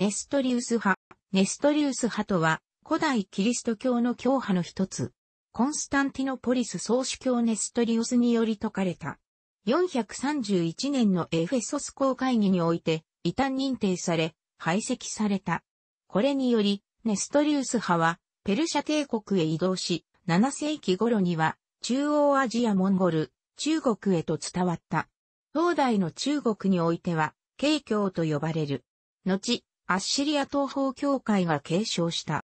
ネストリウス派。ネストリウス派とは、古代キリスト教の教派の一つ。コンスタンティノポリス総主教ネストリウスにより説かれた。431年のエフェソス公会議において、異端認定され、排斥された。これにより、ネストリウス派は、ペルシャ帝国へ移動し、7世紀頃には、中央アジアモンゴル、中国へと伝わった。東大の中国においては、慶教と呼ばれる。後、アッシリア東方教会が継承した。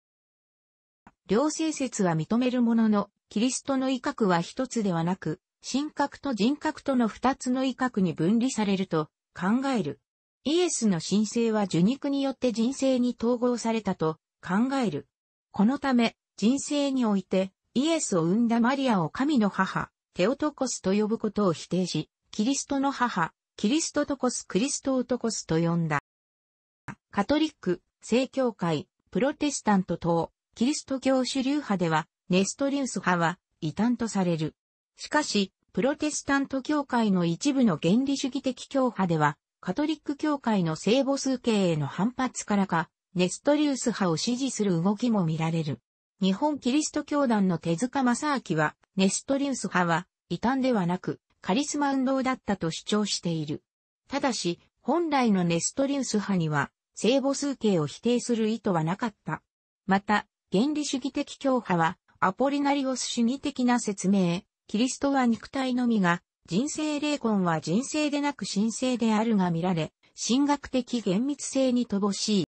両性説は認めるものの、キリストの威嚇は一つではなく、神格と人格との二つの威嚇に分離されると考える。イエスの神聖は受肉によって人生に統合されたと考える。このため、人生において、イエスを生んだマリアを神の母、テオトコスと呼ぶことを否定し、キリストの母、キリストトコス、クリストオトコスと呼んだ。カトリック、正教会、プロテスタント等、キリスト教主流派では、ネストリウス派は異端とされる。しかし、プロテスタント教会の一部の原理主義的教派では、カトリック教会の聖母数形への反発からか、ネストリウス派を支持する動きも見られる。日本キリスト教団の手塚正明は、ネストリウス派は異端ではなく、カリスマ運動だったと主張している。ただし、本来のネストリウス派には、聖母数形を否定する意図はなかった。また、原理主義的教派は、アポリナリオス主義的な説明、キリストは肉体のみが、人生霊魂は人生でなく神聖であるが見られ、神学的厳密性に乏しい。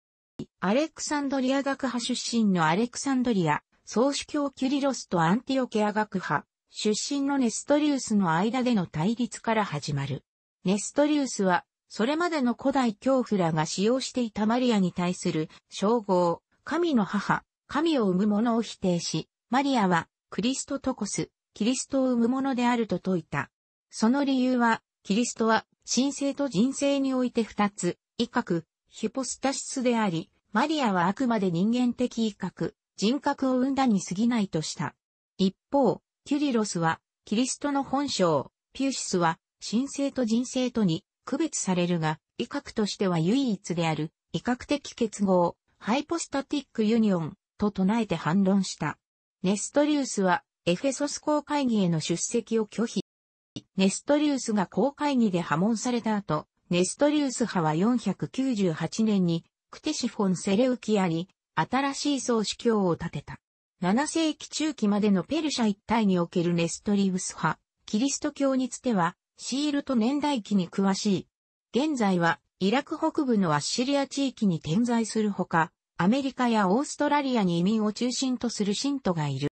アレクサンドリア学派出身のアレクサンドリア、総主教キュリロスとアンティオケア学派、出身のネストリウスの間での対立から始まる。ネストリウスはそれまでの古代教父らが使用していたマリアに対する称号、神の母、神を生む者を否定し、マリアはクリストトコス、キリストを生む者であると説いた。その理由は、キリストは神聖と人生において二つ、威嚇、ヒポスタシスであり、マリアはあくまで人間的威嚇、人格を生んだに過ぎないとした。一方、キュリロスは、キリストの本性、ピューシスは、神聖と人生とに区別されるが、威嚇としては唯一である、威嚇的結合、ハイポスタティックユニオン、と唱えて反論した。ネストリウスは、エフェソス公会議への出席を拒否。ネストリウスが公会議で破門された後、ネストリウス派は498年に、クテシフォン・セレウキアリ、新しい総主教を立てた。7世紀中期までのペルシャ一帯におけるネストリウス派、キリスト教につては、シールと年代記に詳しい。現在は、イラク北部のアッシリア地域に点在するほか、アメリカやオーストラリアに移民を中心とする信徒がいる。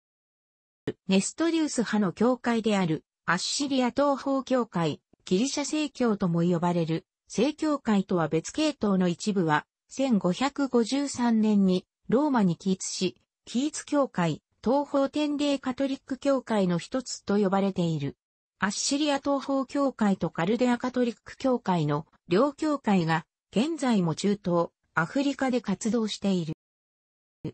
ネストリウス派の教会である、アッシリア東方教会、ギリシャ正教とも呼ばれる、正教会とは別系統の一部は、1553年にローマに起立し、起立教会、東方天霊カトリック教会の一つと呼ばれている。アッシリア東方教会とカルデアカトリック教会の両教会が現在も中東、アフリカで活動している。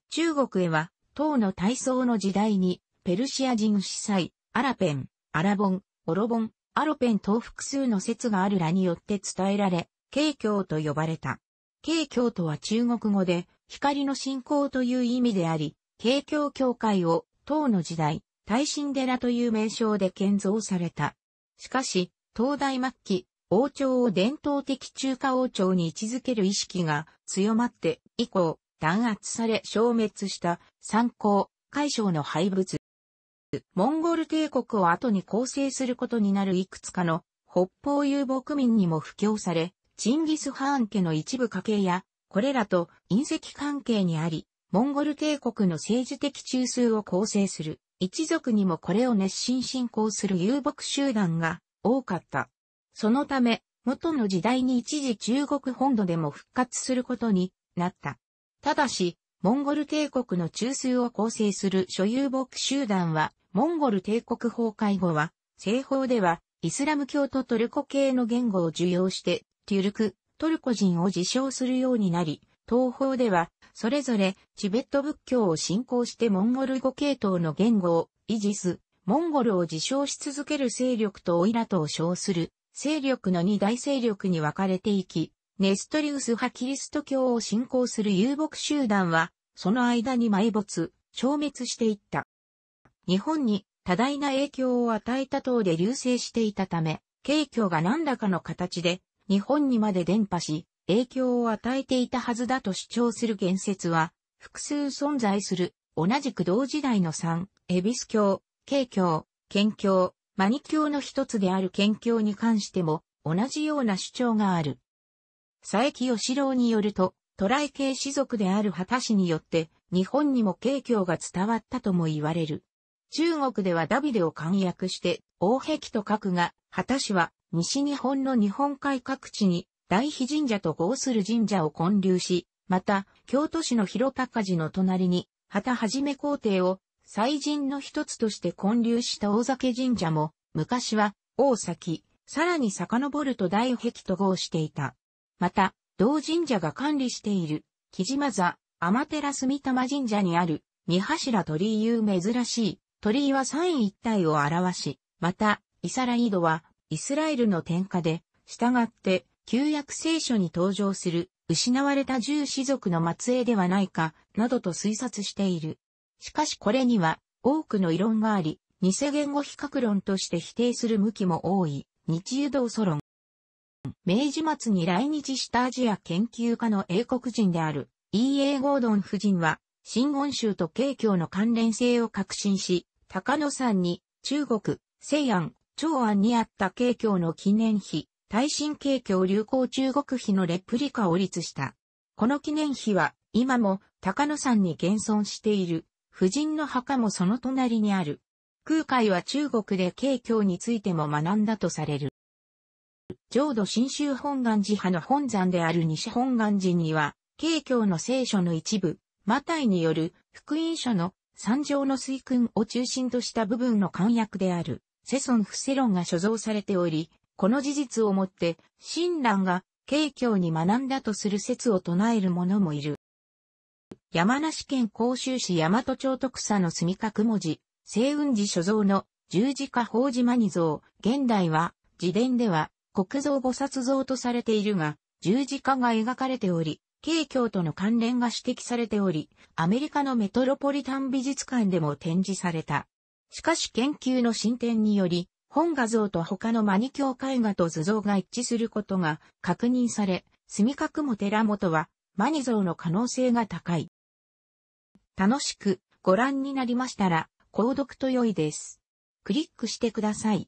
中国へは、唐の体操の時代に、ペルシア人司祭、アラペン、アラボン、オロボン、アロペン等複数の説があるらによって伝えられ、慶教と呼ばれた。慶教とは中国語で、光の信仰という意味であり、慶教教会を、唐の時代、大神寺という名称で建造された。しかし、東大末期、王朝を伝統的中華王朝に位置づける意識が強まって以降、弾圧され消滅した参考、海省の廃物。モンゴル帝国を後に構成することになるいくつかの北方遊牧民にも布教され、チンギス・ハーン家の一部家系や、これらと隕石関係にあり、モンゴル帝国の政治的中枢を構成する一族にもこれを熱心信仰する遊牧集団が多かった。そのため、元の時代に一時中国本土でも復活することになった。ただし、モンゴル帝国の中枢を構成する所有牧集団は、モンゴル帝国崩壊後は、西方では、イスラム教とトルコ系の言語を受容して、トゥルク、トルコ人を自称するようになり、東方では、それぞれチベット仏教を信仰してモンゴル語系統の言語を維持す、モンゴルを自称し続ける勢力とオイラトを称する勢力の二大勢力に分かれていき、ネストリウス派キリスト教を信仰する遊牧集団は、その間に埋没、消滅していった。日本に多大な影響を与えた党で流星していたため、景況が何らかの形で日本にまで伝播し、影響を与えていたはずだと主張する言説は、複数存在する、同じく同時代の三、エビス教、慶教、剣教、マニ教の一つである剣教に関しても、同じような主張がある。佐伯義郎によると、渡来系士族である畑氏によって、日本にも慶教が伝わったとも言われる。中国ではダビデを簡約して、王壁と書くが、畑氏は西日本の日本海各地に大肥神社と合する神社を建立し、また、京都市の広高寺の隣に、旗はじめ皇帝を、祭神の一つとして建立した大酒神社も、昔は、大崎、さらに遡ると大壁と合していた。また、同神社が管理している、木島座、天照住玉神社にある、三柱鳥居いう珍しい、鳥居は三位一体を表し、また、イサライドは、イスラエルの天下で、従って、旧約聖書に登場する失われた十士族の末裔ではないか、などと推察している。しかしこれには多くの異論があり、偽言語比較論として否定する向きも多い、日誘導素論。明治末に来日したアジア研究家の英国人である E.A. ゴードン夫人は、新言衆と京教の関連性を確信し、高野山に中国、西安、長安にあった京教の記念碑、耐震景況流行中国碑のレプリカを立した。この記念碑は、今も高野山に現存している、夫人の墓もその隣にある。空海は中国で景況についても学んだとされる。浄土真宗本願寺派の本山である西本願寺には、景況の聖書の一部、マタイによる福音書の三条の水訓を中心とした部分の簡約である、セソン・フセロンが所蔵されており、この事実をもって、親鸞が、慶教に学んだとする説を唱える者もいる。山梨県甲州市大和町徳佐の住角文字、星雲寺所蔵の十字架法マに像、現代は、自伝では、国蔵菩薩像とされているが、十字架が描かれており、景教との関連が指摘されており、アメリカのメトロポリタン美術館でも展示された。しかし研究の進展により、本画像と他のマニキュー絵画と図像が一致することが確認され、墨角も寺本はマニ像の可能性が高い。楽しくご覧になりましたら、購読と良いです。クリックしてください。